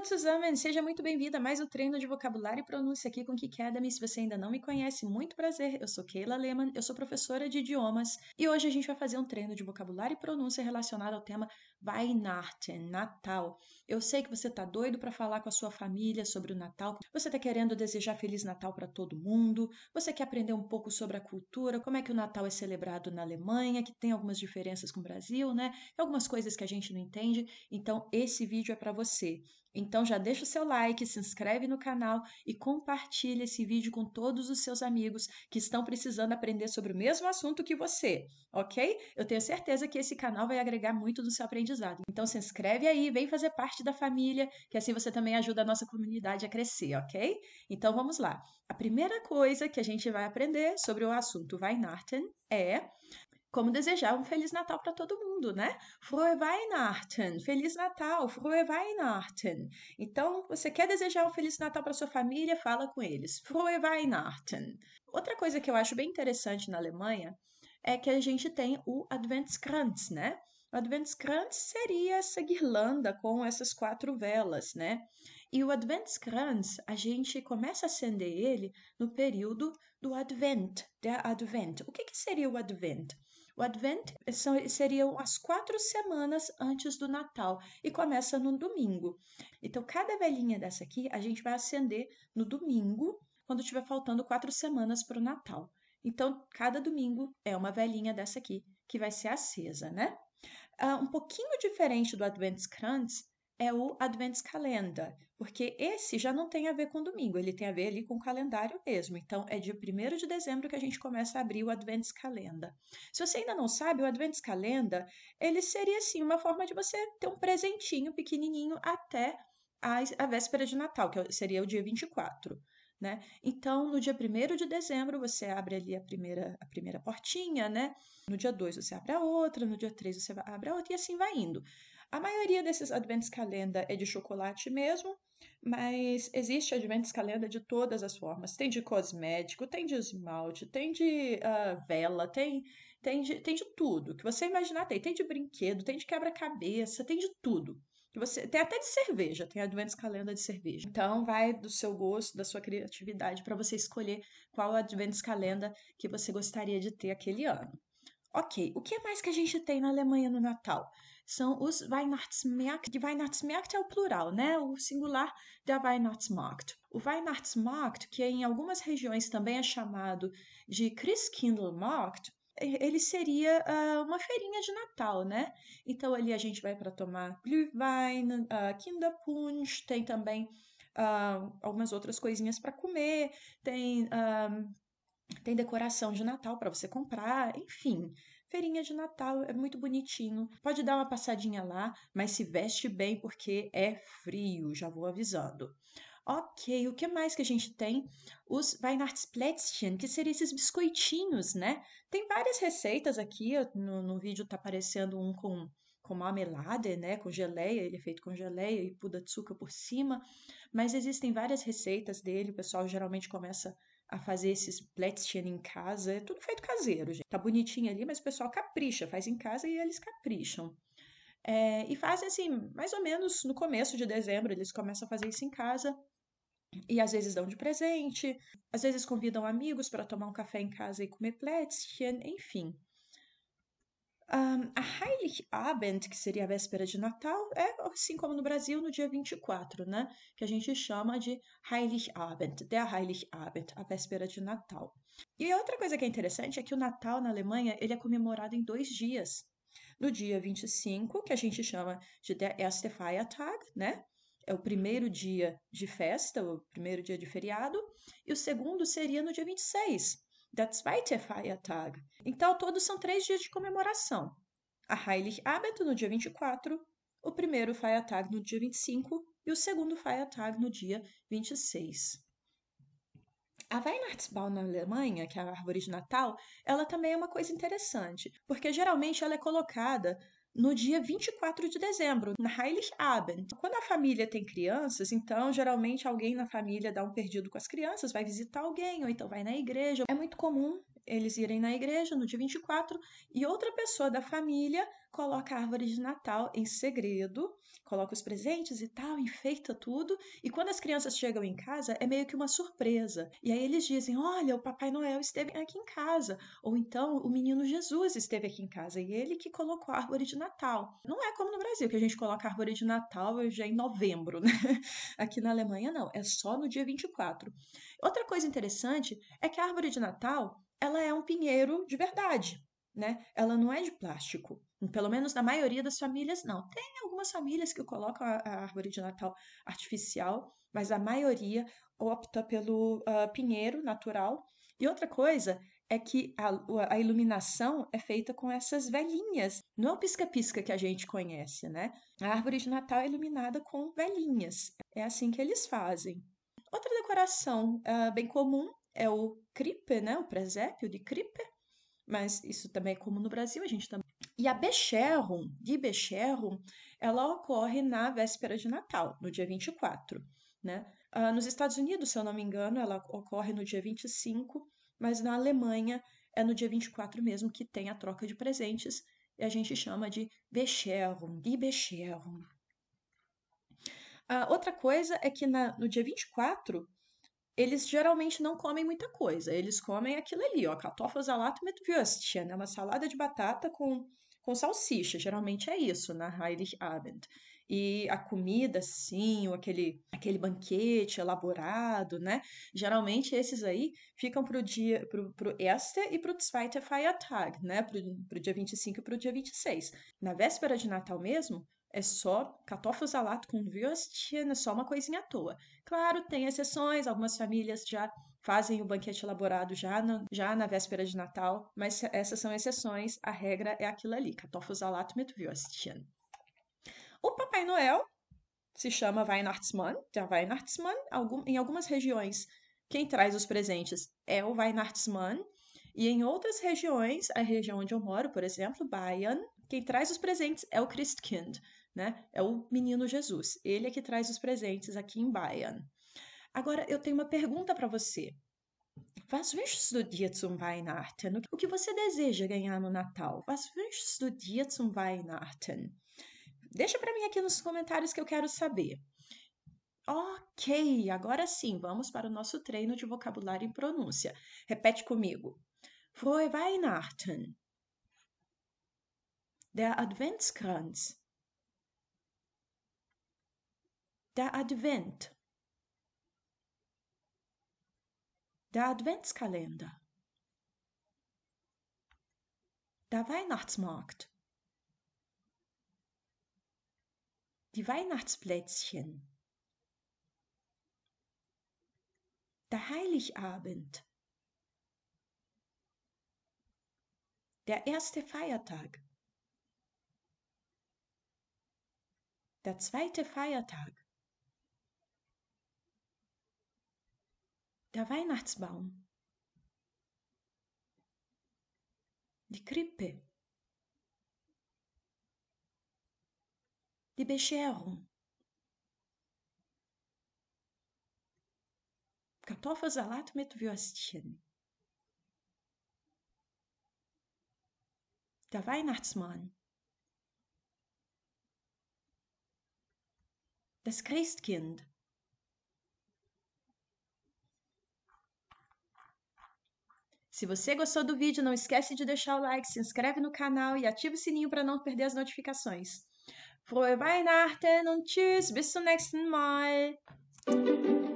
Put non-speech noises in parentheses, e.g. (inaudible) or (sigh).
Tsuzamen, seja muito bem-vinda a mais o um treino de vocabulário e pronúncia aqui com Kik Academy. Se você ainda não me conhece, muito prazer, eu sou Keila Lehmann, eu sou professora de idiomas e hoje a gente vai fazer um treino de vocabulário e pronúncia relacionado ao tema Weihnachten, Natal. Eu sei que você está doido para falar com a sua família sobre o Natal, você está querendo desejar Feliz Natal para todo mundo, você quer aprender um pouco sobre a cultura, como é que o Natal é celebrado na Alemanha, que tem algumas diferenças com o Brasil, né? Algumas coisas que a gente não entende, então esse vídeo é para você. Então já deixa o seu like, se inscreve no canal e compartilha esse vídeo com todos os seus amigos que estão precisando aprender sobre o mesmo assunto que você, ok? Eu tenho certeza que esse canal vai agregar muito no seu aprendizado. Então se inscreve aí, vem fazer parte da família, que assim você também ajuda a nossa comunidade a crescer, ok? Então vamos lá. A primeira coisa que a gente vai aprender sobre o assunto Weihnachten é como desejar um Feliz Natal para todo mundo, né? Frohe Weihnachten, Feliz Natal, Frohe Weihnachten. Então, você quer desejar um Feliz Natal para sua família? Fala com eles, Frohe Weihnachten. Outra coisa que eu acho bem interessante na Alemanha é que a gente tem o Adventskranz, né? O Adventskranz seria essa guirlanda com essas quatro velas, né? E o Adventskranz, a gente começa a acender ele no período do Advent, der Advent. O que, que seria o Advent? O Advent são, seriam as quatro semanas antes do Natal e começa no domingo. Então, cada velhinha dessa aqui a gente vai acender no domingo, quando tiver faltando quatro semanas para o Natal. Então, cada domingo é uma velhinha dessa aqui que vai ser acesa, né? Uh, um pouquinho diferente do Adventskranz, é o Advents Calendar, porque esse já não tem a ver com domingo, ele tem a ver ali com o calendário mesmo. Então, é dia 1 de dezembro que a gente começa a abrir o Advents Calendar. Se você ainda não sabe, o Advents Calendar, ele seria, assim, uma forma de você ter um presentinho pequenininho até a, a véspera de Natal, que é seria o dia 24. Né? Então, no dia 1 de dezembro, você abre ali a primeira, a primeira portinha, né? No dia 2 você abre a outra, no dia 3 você abre a outra, e assim vai indo. A maioria desses Advents calenda é de chocolate mesmo, mas existe Advents calenda de todas as formas. Tem de cosmético, tem de esmalte, tem de uh, vela, tem, tem, de, tem de tudo que você imaginar tem. Tem de brinquedo, tem de quebra-cabeça, tem de tudo. Que você tem até de cerveja, tem Advents calenda de cerveja. Então vai do seu gosto, da sua criatividade para você escolher qual Advents calenda que você gostaria de ter aquele ano. Ok, o que mais que a gente tem na Alemanha no Natal? São os Weihnachtsmärkte, de Weihnachtsmärkte é o plural, né? O singular da Weihnachtsmarkt. O Weihnachtsmarkt, que é em algumas regiões também é chamado de Christkindlmarkt, ele seria uh, uma feirinha de Natal, né? Então ali a gente vai para tomar Glühwein, uh, Kinderpunsch, tem também uh, algumas outras coisinhas para comer, tem tem decoração de Natal para você comprar, enfim. Feirinha de Natal é muito bonitinho. Pode dar uma passadinha lá, mas se veste bem porque é frio, já vou avisando. Ok, o que mais que a gente tem? Os Weihnachtsplätzchen, que seriam esses biscoitinhos, né? Tem várias receitas aqui, no, no vídeo tá aparecendo um com com marmelade, né, com geleia, ele é feito com geleia e puda de açúcar por cima, mas existem várias receitas dele, o pessoal geralmente começa a fazer esses plätzchen em casa. É tudo feito caseiro, gente. Tá bonitinho ali, mas o pessoal capricha, faz em casa e eles capricham. É, e fazem assim, mais ou menos no começo de dezembro, eles começam a fazer isso em casa. E às vezes dão de presente, às vezes convidam amigos para tomar um café em casa e comer plätzchen, enfim. Um, a Heiligabend, que seria a véspera de Natal, é assim como no Brasil, no dia 24, né? Que a gente chama de Heiligabend, der Heiligabend, a véspera de Natal. E outra coisa que é interessante é que o Natal na Alemanha ele é comemorado em dois dias. No dia 25, que a gente chama de Der erste Feiertag, né? É o primeiro dia de festa, o primeiro dia de feriado, e o segundo seria no dia 26 der zweite Feiertag. Então, todos são três dias de comemoração. A Heiligabend no dia 24, o primeiro Feiertag no dia 25 e o segundo Feiertag no dia 26. A Weihnachtsbaum na Alemanha, que é a árvore de Natal, ela também é uma coisa interessante, porque geralmente ela é colocada no dia 24 de dezembro, na Heiligabend. Quando a família tem crianças, então geralmente alguém na família dá um perdido com as crianças, vai visitar alguém, ou então vai na igreja. É muito comum eles irem na igreja no dia 24 e outra pessoa da família coloca a árvore de Natal em segredo, coloca os presentes e tal, enfeita tudo. E quando as crianças chegam em casa, é meio que uma surpresa. E aí eles dizem: Olha, o Papai Noel esteve aqui em casa. Ou então, o menino Jesus esteve aqui em casa e ele que colocou a árvore de Natal. Não é como no Brasil, que a gente coloca a árvore de Natal já em novembro, né? (laughs) Aqui na Alemanha, não. É só no dia 24. Outra coisa interessante é que a árvore de Natal ela é um pinheiro de verdade, né? Ela não é de plástico. Pelo menos na maioria das famílias, não. Tem algumas famílias que colocam a, a árvore de Natal artificial, mas a maioria opta pelo uh, pinheiro natural. E outra coisa é que a, a, iluminação é feita com essas velhinhas. Não é o pisca-pisca que a gente conhece, né? A árvore de Natal é iluminada com velhinhas. É assim que eles fazem. Outra decoração uh, bem comum é o Cripe, né? O presépio de Cripe. Mas isso também é comum no Brasil, a gente também. E a Becherum, de Becherum, ela ocorre na véspera de Natal, no dia 24, né? Ah, nos Estados Unidos, se eu não me engano, ela ocorre no dia 25, mas na Alemanha é no dia 24 mesmo que tem a troca de presentes, e a gente chama de Becherum, de Becherum. Ah, outra coisa é que na, no dia 24 eles geralmente não comem muita coisa. Eles comem aquilo ali, ó, Kartoffelsalat mit Würstchen, né, uma salada de batata com, com salsicha. Geralmente é isso na Heiligabend. E a comida, sim, ou aquele, aquele banquete elaborado, né? Geralmente esses aí ficam pro dia, pro, pro e pro Zweite Feiertag, né? Pro, pro dia 25 e pro dia 26. Na véspera de Natal mesmo, é só catófilo-salato com viostiana, é só uma coisinha à toa. Claro, tem exceções, algumas famílias já fazem o banquete elaborado já, no, já na véspera de Natal, mas essas são exceções, a regra é aquilo ali, catófilo-salato metviostiana. O Papai Noel se chama Weihnachtsmann, já Weihnachtsmann, algum, em algumas regiões quem traz os presentes é o Weihnachtsmann, e em outras regiões, a região onde eu moro, por exemplo, Bayern, quem traz os presentes é o Christkind né? É o menino Jesus. Ele é que traz os presentes aqui em Bayern. Agora, eu tenho uma pergunta para você. Was wünschst du dir zum Weihnachten? O que você deseja ganhar no Natal? Was wünschst du dir zum Weihnachten? Deixa para mim aqui nos comentários que eu quero saber. Ok, agora sim, vamos para o nosso treino de vocabulário e pronúncia. Repete comigo. Frohe Weihnachten. Der Adventskranz. Der Advent. Der Adventskalender. Der Weihnachtsmarkt. Die Weihnachtsplätzchen. Der Heiligabend. Der erste Feiertag. Der zweite Feiertag. Der Weihnachtsbaum. Die Krippe. Die Bescherung. Kartoffelsalat mit Würstchen. Der Weihnachtsmann. Das Christkind. Se você gostou do vídeo, não esquece de deixar o like, se inscreve no canal e ativa o sininho para não perder as notificações. Frohe Weihnachten und tschüss, bis zum nächsten Mal.